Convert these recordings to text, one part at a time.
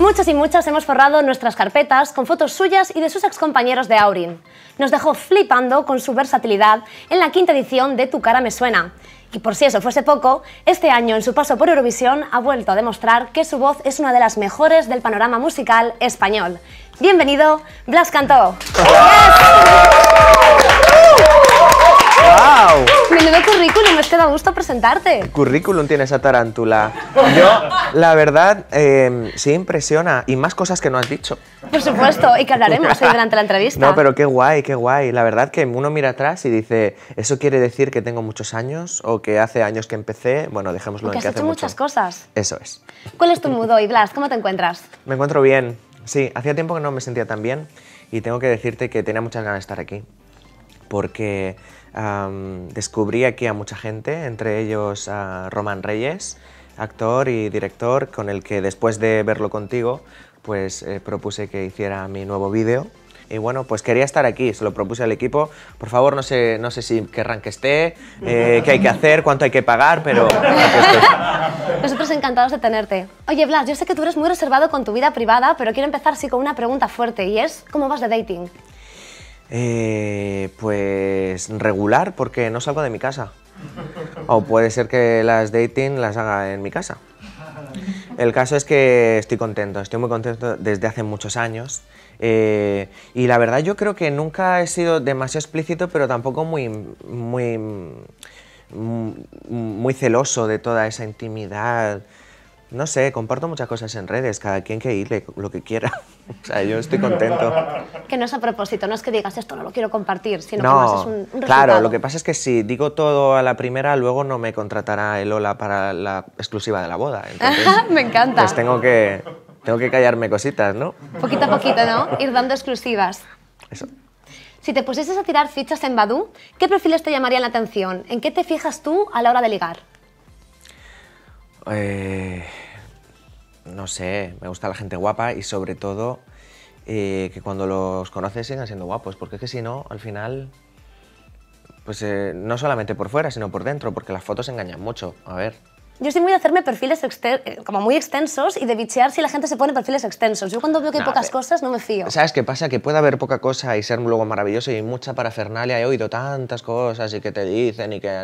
Muchas y muchas hemos forrado nuestras carpetas con fotos suyas y de sus excompañeros de Aurin. Nos dejó flipando con su versatilidad en la quinta edición de Tu cara me suena. Y por si eso fuese poco, este año en su paso por Eurovisión ha vuelto a demostrar que su voz es una de las mejores del panorama musical español. Bienvenido, Blas Cantó. ¡Wow! Menudo currículum, es que da gusto presentarte. ¿Qué currículum tiene esa tarántula? Yo, la verdad, em, sí impresiona. Y más cosas que no has dicho. Por supuesto, y que hablaremos hoy durante la entrevista. No, pero qué guay, qué guay. La verdad que uno mira atrás y dice, ¿eso quiere decir que tengo muchos años o que hace años que empecé? Bueno, dejémoslo que en que has hecho muchas cosas. Eso es. ¿Cuál es tu mood hoy, Blas? ¿Cómo te encuentras? Me encuentro bien. Sí, hacía tiempo que no me sentía tan bien y tengo que decirte que tenía muchas ganas de estar aquí. Porque descubrí aquí a mucha gente, entre ellos a Roman Reyes, actor y director, con el que después de verlo contigo, pues eh, propuse que hiciera mi nuevo vídeo. Y bueno, pues quería estar aquí, se lo propuse al equipo. Por favor, no sé, no sé si querrán que esté, eh, qué hay que hacer, cuánto hay que pagar, pero... Nosotros encantados de tenerte. Oye, Blas, yo sé que tú eres muy reservado con tu vida privada, pero quiero empezar sí con una pregunta fuerte y es, ¿cómo vas de dating? Eh, pues regular, porque no salgo de mi casa. O puede ser que las dating las haga en mi casa. El caso es que estoy contento, estoy muy contento desde hace muchos años. Eh, y la verdad yo creo que nunca he sido demasiado explícito, pero tampoco muy, muy, mm, muy celoso de toda esa intimidad. No sé, comparto muchas cosas en redes, cada quien que irle lo que quiera. o sea, yo estoy contento. Que no es a propósito, no es que digas esto no lo quiero compartir, sino que más es un, Claro, lo que pasa es que si digo todo a la primera, luego no me contratará el Ola para la exclusiva de la boda. me encanta. Pues tengo que, tengo que callarme cositas, ¿no? Poquito a poquito, ¿no? Ir dando exclusivas. Eso. Si te pusieses a tirar fichas en badú ¿qué perfiles te llamarían la atención? ¿En qué te fijas tú a la hora de ligar? Eh no sé, me gusta la gente guapa y sobre todo eh, que cuando los conoces sigan siendo guapos, porque es que si no, al final, pues eh, no solamente por fuera, sino por dentro, porque las fotos engañan mucho. A ver, yo soy muy de hacerme perfiles eh, como muy extensos y de bichear si la gente se pone perfiles extensos. Yo cuando veo que hay pocas cosas no me fío. ¿Sabes qué pasa? Que puede haber poca cosa y ser luego maravilloso y mucha parafernalia. He oído tantas cosas y que te dicen y que...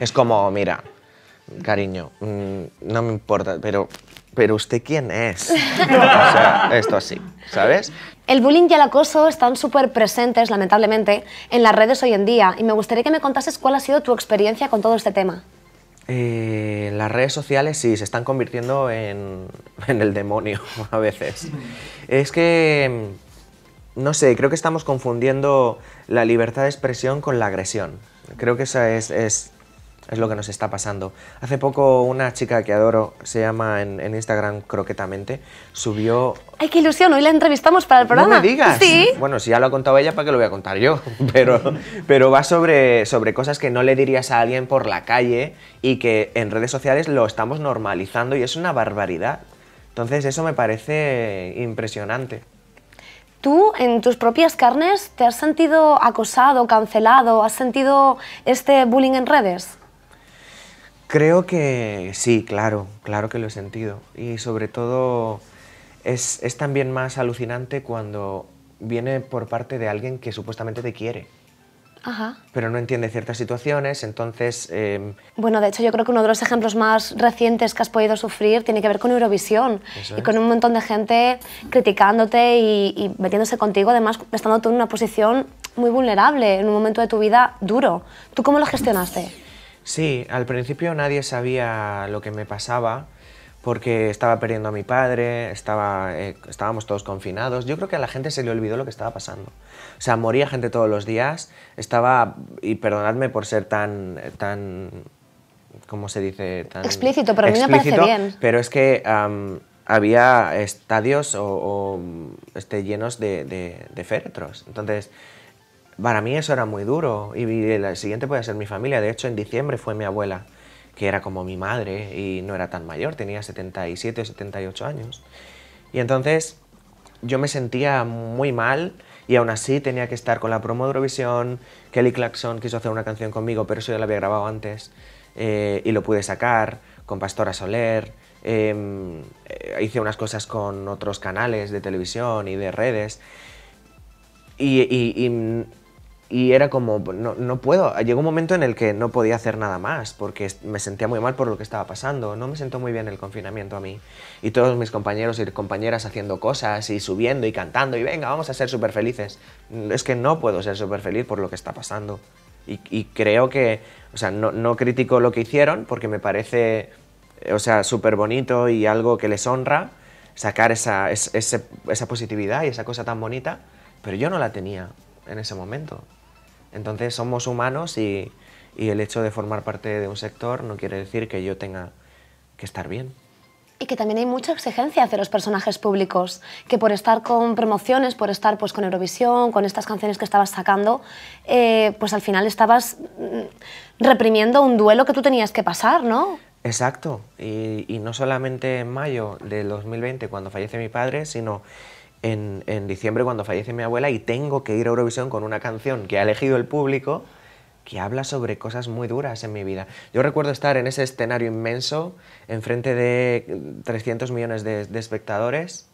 Es como, mira, cariño, mm, no me importa, pero, pero ¿usted quién es? o sea, esto así, ¿sabes? El bullying y el acoso están súper presentes, lamentablemente, en las redes hoy en día y me gustaría que me contases cuál ha sido tu experiencia con todo este tema. Eh, las redes sociales sí, se están convirtiendo en, en el demonio a veces. Es que, mm, no sé, creo que estamos confundiendo la libertad de expresión con la agresión. Creo que esa es, es es lo que nos está pasando. Hace poco una chica que adoro, se llama en, Instagram Croquetamente, subió... ¡Ay, qué ilusión! Hoy la entrevistamos para el programa. ¡No me digas! ¿Sí? Bueno, si ya lo ha contado ella, ¿para qué lo voy a contar yo? Pero, pero va sobre, sobre cosas que no le dirías a alguien por la calle y que en redes sociales lo estamos normalizando y es una barbaridad. Entonces eso me parece impresionante. ¿Tú en tus propias carnes te has sentido acosado, cancelado, has sentido este bullying en redes? Creo que sí, claro, claro que lo he sentido. Y sobre todo es, también más alucinante cuando viene por parte de alguien que supuestamente te quiere. Ajá. Pero no entiende ciertas situaciones, entonces... Em, bueno, de hecho yo creo que uno de los ejemplos más recientes que has podido sufrir tiene que ver con Eurovisión y con un montón de gente criticándote y, y metiéndose contigo, además estando tú en una posición muy vulnerable, en un momento de tu vida duro. ¿Tú cómo lo gestionaste? Sí, al principio nadie sabía lo que me pasaba porque estaba perdiendo a mi padre, estaba, eh, estábamos todos confinados. Yo creo que a la gente se le olvidó lo que estaba pasando. O sea, moría gente todos los días, estaba, y perdonadme por ser tan, tan ¿cómo se dice? Tan explícito, pero a mí me parece bien. Pero es que había estadios o, este, llenos de, de, de féretros. Entonces, para mí eso era muy duro y el siguiente puede ser mi familia. De hecho, en diciembre fue mi abuela, que era como mi madre y no era tan mayor, tenía 77 o 78 años. Y entonces yo me sentía muy mal y aún así tenía que estar con la promo de Eurovisión. Kelly Clarkson quiso hacer una canción conmigo, pero eso ya la había grabado antes eh, y lo pude sacar con Pastora Soler. Em, eh, hice unas cosas con otros canales de televisión y de redes y era como, no, no, puedo, llegó un momento en el que no podía hacer nada más, porque me sentía muy mal por lo que estaba pasando, no me sentó muy bien el confinamiento a mí, y todos mis compañeros y compañeras haciendo cosas, y subiendo y cantando, y venga, vamos a ser súper felices, es que no puedo ser súper feliz por lo que está pasando, y, creo que, o sea, no, no, critico lo que hicieron, porque me parece, o sea, súper bonito y algo que les honra, sacar esa, esa, esa positividad y esa cosa tan bonita, pero yo no la tenía en ese momento. Entonces somos humanos y, el hecho de formar parte de un sector no quiere decir que yo tenga que estar bien. Y que también hay mucha exigencia hacia los personajes públicos, que por estar con promociones, por estar pues, con Eurovisión, con estas canciones que estabas sacando, eh, pues al final estabas mm, reprimiendo un duelo que tú tenías que pasar, ¿no? Exacto, y, y no solamente en mayo del 2020, cuando fallece mi padre, sino en, diciembre cuando fallece mi abuela y tengo que ir a Eurovisión con una canción que ha elegido el público que habla sobre cosas muy duras en mi vida. Yo recuerdo estar en ese escenario inmenso, enfrente de 300 millones de, espectadores,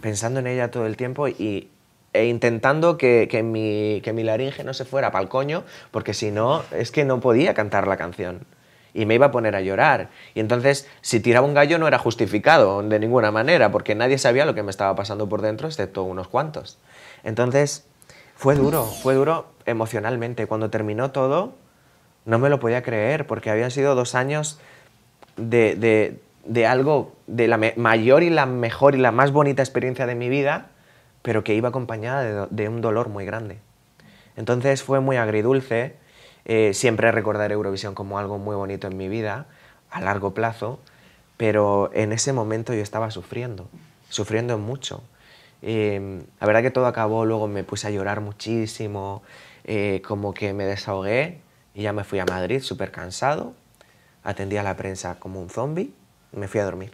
pensando en ella todo el tiempo e intentando que, mi, que mi laringe no se fuera pa'l coño, porque si no, es que no podía cantar la canción y me iba a poner a llorar. Y entonces, si tiraba un gallo no era justificado de ninguna manera, porque nadie sabía lo que me estaba pasando por dentro, excepto unos cuantos. Entonces, fue duro, fue duro emocionalmente. Cuando terminó todo, no me lo podía creer, porque habían sido dos años de, de, de algo, de la mayor y la mejor y la más bonita experiencia de mi vida, pero que iba acompañada de, de un dolor muy grande. Entonces fue muy agridulce eh, siempre recordaré Eurovisión como algo muy bonito en mi vida, a largo plazo, pero en ese momento yo estaba sufriendo, sufriendo mucho. Em, la verdad que todo acabó, luego me puse a llorar muchísimo, eh, como que me desahogué y ya me fui a Madrid súper cansado, atendí a la prensa como un zombie me fui a dormir.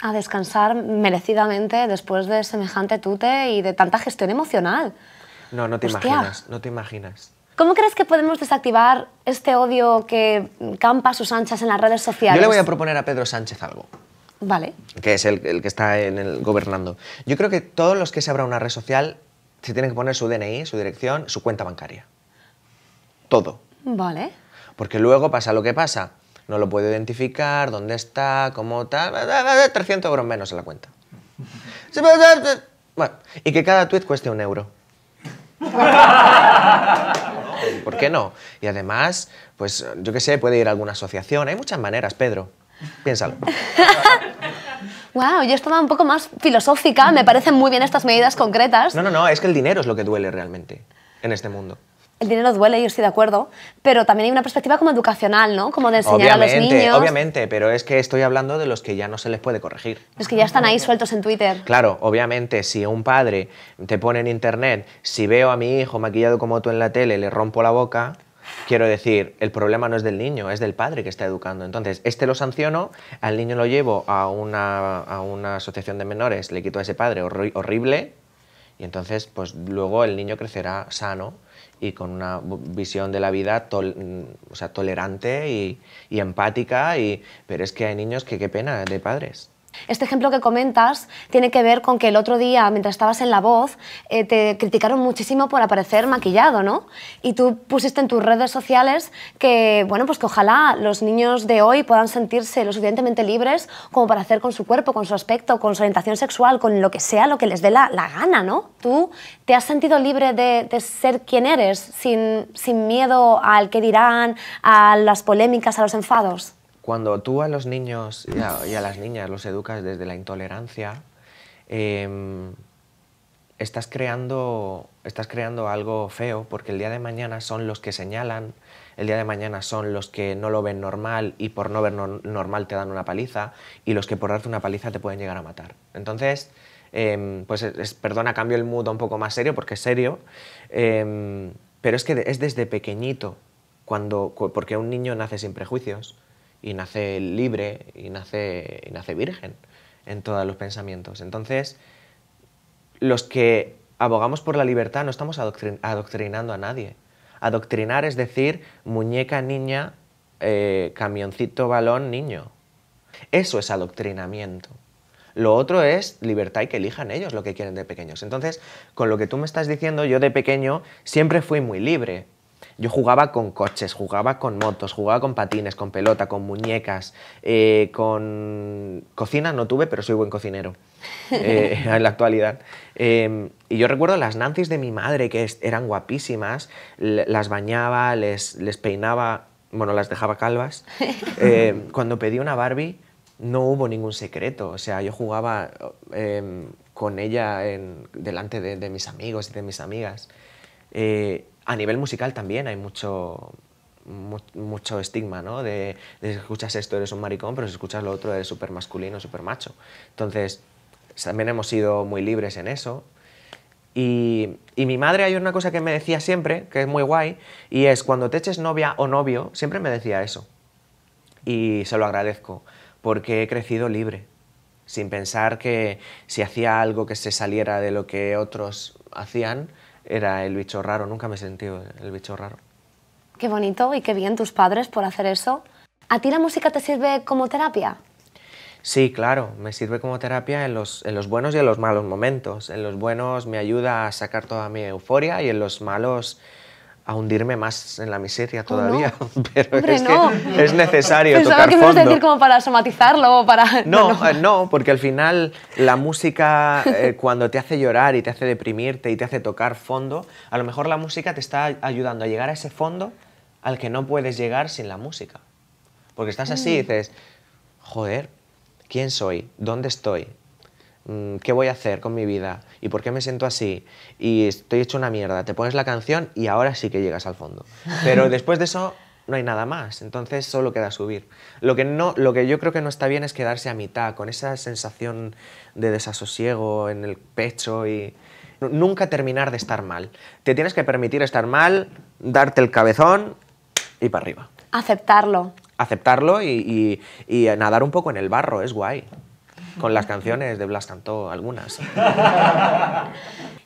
A descansar merecidamente después de semejante tute y de tanta gestión emocional. No, no te imaginas, no te imaginas. ¿Cómo crees que podemos desactivar este odio que campa a sus anchas en las redes sociales? Yo le voy a proponer a Pedro Sánchez algo. Vale. Que es el, que está en el gobernando. Yo creo que todos los que se abran una red social se tienen que poner su DNI, su dirección, su cuenta bancaria. Todo. Vale. Porque luego pasa lo que pasa. No lo puede identificar, dónde está, cómo tal. 300 euros menos en la cuenta. Bueno, y que cada tweet cueste un euro. ¿por qué no? Y además, pues yo qué sé, puede ir a alguna asociación. Hay muchas maneras, Pedro. Piénsalo. Wow, yo estaba un poco más filosófica. Me parecen muy bien estas medidas concretas. No, no, no, es que el dinero es lo que duele realmente en este mundo el dinero duele, yo estoy de acuerdo, pero también hay una perspectiva como educacional, ¿no? Como de enseñar a los niños. Obviamente, pero es que estoy hablando de los que ya no se les puede corregir. Es que ya están ahí sueltos en Twitter. Claro, obviamente, si un padre te pone en internet, si veo a mi hijo maquillado como tú en la tele, le rompo la boca, Quiero decir, el problema no es del niño, es del padre que está educando. Entonces, este lo sanciono, al niño lo llevo a una, a una asociación de menores, le quito a ese padre horrible, y entonces, pues luego el niño crecerá sano y con una visión de la vida o sea, tolerante y, empática, y, pero es que hay niños que qué pena de padres. Este ejemplo que comentas tiene que ver con que el otro día, mientras estabas en La Voz, eh, te criticaron muchísimo por aparecer maquillado, ¿no? Y tú pusiste en tus redes sociales que, bueno, pues que ojalá los niños de hoy puedan sentirse lo suficientemente libres como para hacer con su cuerpo, con su aspecto, con su orientación sexual, con lo que sea, lo que les dé la, gana, ¿no? Tú te has sentido libre de, ser quien eres, sin, sin miedo al que dirán, a las polémicas, a los enfados cuando tú a los niños y a, las niñas los educas desde la intolerancia, em, estás, creando, estás creando algo feo porque el día de mañana son los que señalan, el día de mañana son los que no lo ven normal y por no ver normal te dan una paliza y los que por darte una paliza te pueden llegar a matar. Entonces, em, pues perdona, cambio el mood un poco más serio porque es serio, em, pero es que es desde pequeñito, cuando, porque un niño nace sin prejuicios, y nace libre y nace, nace virgen en todos los pensamientos. Entonces, los que abogamos por la libertad no estamos adoctrinando a nadie. Adoctrinar es decir, muñeca, niña, eh, camioncito, balón, niño. Eso es adoctrinamiento. Lo otro es libertad y que elijan ellos lo que quieren de pequeños. Entonces, con lo que tú me estás diciendo, yo de pequeño siempre fui muy libre. Yo jugaba con coches, jugaba con motos, jugaba con patines, con pelota, con muñecas, eh, con cocina no tuve, pero soy buen cocinero eh, en la actualidad. Em, y yo recuerdo las Nancy's de mi madre, que eran guapísimas, las bañaba, les, peinaba, bueno, las dejaba calvas. Em, cuando pedí una Barbie no hubo ningún secreto, o sea, yo jugaba em, con ella delante de, mis amigos y de mis amigas. Eh, a nivel musical también hay mucho, mucho estigma, ¿no? De, si escuchas esto eres un maricón, pero si escuchas lo otro eres súper masculino, súper macho. Entonces, también hemos sido muy libres en eso. Y, y, mi madre hay una cosa que me decía siempre, que es muy guay, y es cuando te eches novia o novio, siempre me decía eso. Y se lo agradezco, porque he crecido libre, sin pensar que si hacía algo que se saliera de lo que otros hacían, era el bicho raro, nunca me he sentido el bicho raro. Qué bonito y qué bien tus padres por hacer eso. ¿A ti la música te sirve como terapia? Sí, claro, me sirve como terapia en los, en los buenos y en los malos momentos. En los buenos me ayuda a sacar toda mi euforia y en los malos a hundirme más en la miseria todavía. Pero es que es necesario que me decir como para somatizarlo o para... No, eh, no, porque al final la música eh, cuando te hace llorar y te hace deprimirte y te hace tocar fondo, a lo mejor la música te está ayudando a llegar a ese fondo al que no puedes llegar sin la música. Porque estás así y mm. dices, joder, ¿quién soy? ¿Dónde estoy? Mm, ¿qué voy a hacer con mi vida? ¿Y por qué me siento así? Y estoy hecho una mierda. Te pones la canción y ahora sí que llegas al fondo. Pero después de eso no hay nada más, entonces solo queda subir. Lo que, no, lo que yo creo que no está bien es quedarse a mitad, con esa sensación de desasosiego en el pecho y nunca terminar de estar mal. Te tienes que permitir estar mal, darte el cabezón y para arriba. Aceptarlo. Aceptarlo y nadar un poco en el barro, es guay con las canciones de Blas Cantó, algunas.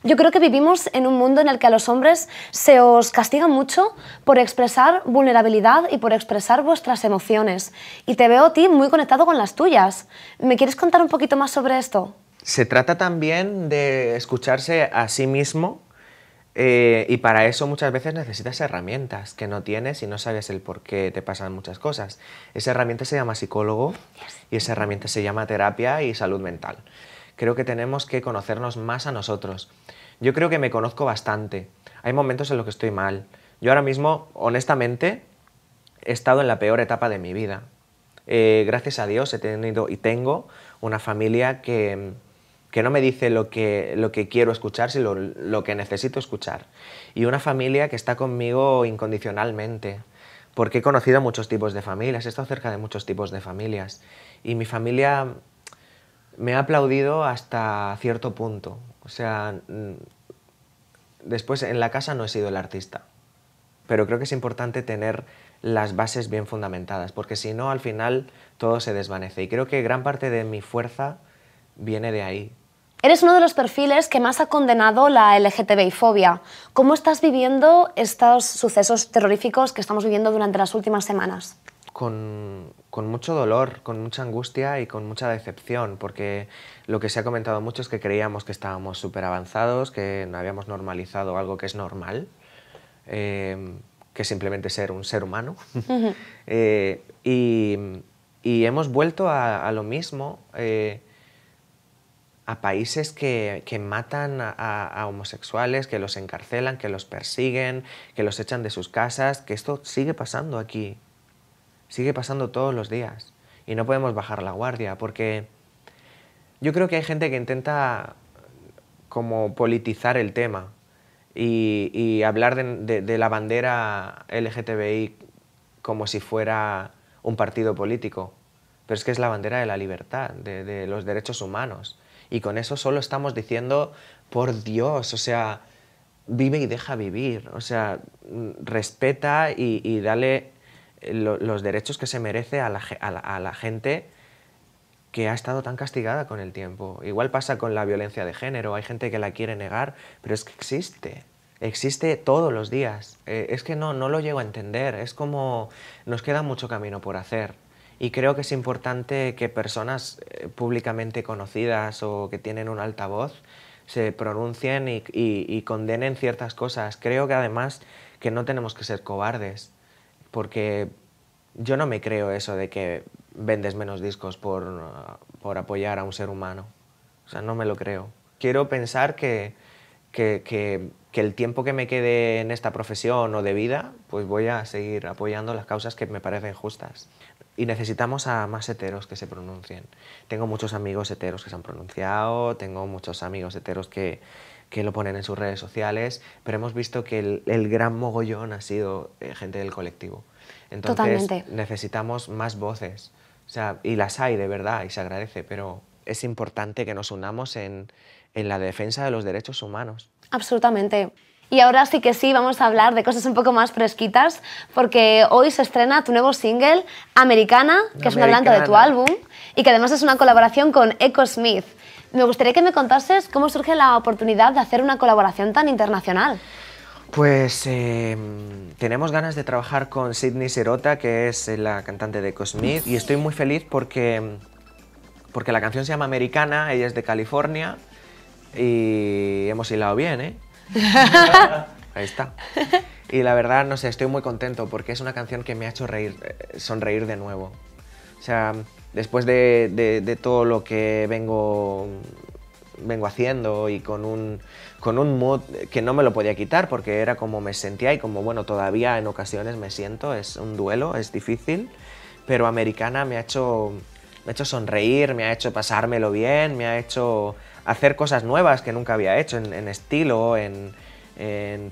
Yo creo que vivimos en un mundo en el que a los hombres se os castiga mucho por expresar vulnerabilidad y por expresar vuestras emociones. Y te veo a ti muy conectado con las tuyas. ¿Me quieres contar un poquito más sobre esto? Se trata también de escucharse a sí mismo eh, y para eso muchas veces necesitas herramientas que no tienes y no sabes el por qué te pasan muchas cosas. Esa herramienta se llama psicólogo y esa herramienta se llama terapia y salud mental. Creo que tenemos que conocernos más a nosotros. Yo creo que me conozco bastante. Hay momentos en los que estoy mal. Yo ahora mismo, honestamente, he estado en la peor etapa de mi vida. Eh, gracias a Dios he tenido y tengo una familia que que no me dice lo que, quiero escuchar, sino lo, que necesito escuchar. Y una familia que está conmigo incondicionalmente, porque he conocido muchos tipos de familias, he estado cerca de muchos tipos de familias. Y mi familia me ha aplaudido hasta cierto punto. O sea, mm, después en la casa no he sido el artista. Pero creo que es importante tener las bases bien fundamentadas, porque si no, al final todo se desvanece. Y creo que gran parte de mi fuerza viene de ahí, Eres uno de los perfiles que más ha condenado la LGTBI-fobia. ¿Cómo estás viviendo estos sucesos terroríficos que estamos viviendo durante las últimas semanas? Con, mucho dolor, con mucha angustia y con mucha decepción, porque lo que se ha comentado mucho es que creíamos que estábamos súper avanzados, que habíamos normalizado algo que es normal, em, que simplemente ser un ser humano. Eh, y, hemos vuelto a, lo mismo. Eh, a países que, matan a, homosexuales, que los encarcelan, que los persiguen, que los echan de sus casas, que esto sigue pasando aquí, sigue pasando todos los días. Y no podemos bajar la guardia, porque yo creo que hay gente que intenta como politizar el tema y, hablar de, la bandera LGTBI como si fuera un partido político, pero es que es la bandera de la libertad, de los derechos humanos y con eso solo estamos diciendo, por Dios, o sea, vive y deja vivir, o sea, respeta y, dale eh, los derechos que se merece a la, gente que ha estado tan castigada con el tiempo. Igual pasa con la violencia de género, hay gente que la quiere negar, pero es que existe, existe todos los días. Eh, es que no, no lo llego a entender, es como nos queda mucho camino por hacer y creo que es importante que personas eh, públicamente conocidas o que tienen un altavoz se pronuncien y, condenen ciertas cosas. Creo que además que no tenemos que ser cobardes, porque yo no me creo eso de que vendes menos discos por, por apoyar a un ser humano. O sea, no me lo creo. Quiero pensar que, que, que, el tiempo que me quede en esta profesión o de vida, pues voy a seguir apoyando las causas que me parecen justas y necesitamos a más heteros que se pronuncien. Tengo muchos amigos heteros que se han pronunciado, tengo muchos amigos heteros que, lo ponen en sus redes sociales, pero hemos visto que el, gran mogollón ha sido eh, gente del colectivo. Entonces necesitamos más voces. sea, y las hay de verdad y se agradece, pero es importante que nos unamos en, en la defensa de los derechos humanos. Absolutamente. Y ahora sí que sí, vamos a hablar de cosas un poco más fresquitas, porque hoy se estrena tu nuevo single, Americana, que es una blanca de tu álbum, y que además es una colaboración con Echo Smith. Me gustaría que me contases cómo surge la oportunidad de hacer una colaboración tan internacional. Pues eh, tenemos ganas de trabajar con Sidney Serota, que es eh, la cantante de Echo Smith y estoy muy feliz porque, porque la canción se llama Americana, ella es de California, y hemos hilado bien, ¿eh? Ahí está. Y la verdad, no sé, estoy muy contento porque es una canción que me ha hecho reír, eh, sonreír de nuevo. O sea, después de, todo lo que vengo, vengo haciendo y con un, con un mood que no me lo podía quitar porque era como me sentía y como, bueno, todavía en ocasiones me siento, es un duelo, es difícil, pero Americana me ha hecho, me ha hecho sonreír, me ha hecho pasármelo bien, me ha hecho hacer cosas nuevas que nunca había hecho en, estilo, en,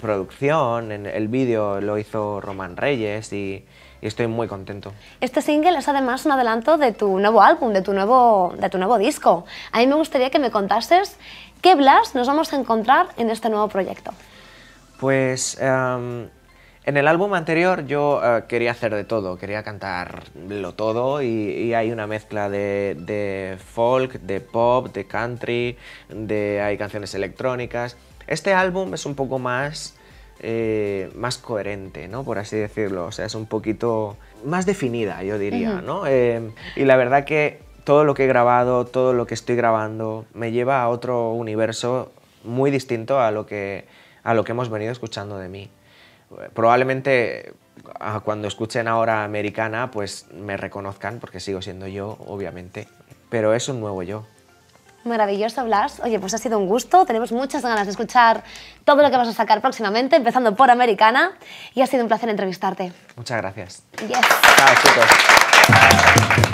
producción, en el vídeo lo hizo Román Reyes y, estoy muy contento. Este single es además un adelanto de tu nuevo álbum, de tu nuevo, de tu nuevo disco. A mí me gustaría que me contases qué Blas nos vamos a encontrar en este nuevo proyecto. Pues em, en el álbum anterior yo eh, quería hacer de todo, quería cantarlo todo y, hay una mezcla de, folk, de pop, de country, de hay canciones electrónicas. Este álbum es un poco más eh, más coherente, ¿no? Por así decirlo. O sea, es un poquito más definida, yo diría, ¿no? Em, y la verdad que todo lo que he grabado, todo lo que estoy grabando, me lleva a otro universo muy distinto a lo que, a lo que hemos venido escuchando de mí probablemente ah, cuando escuchen ahora americana, pues me reconozcan, porque sigo siendo yo, obviamente, pero es un nuevo yo. Maravilloso, Blas. Oye, pues ha sido un gusto. Tenemos muchas ganas de escuchar todo lo que vas a sacar próximamente, empezando por Americana. Y ha sido un placer entrevistarte. Muchas gracias. Yes. Chao, chicos.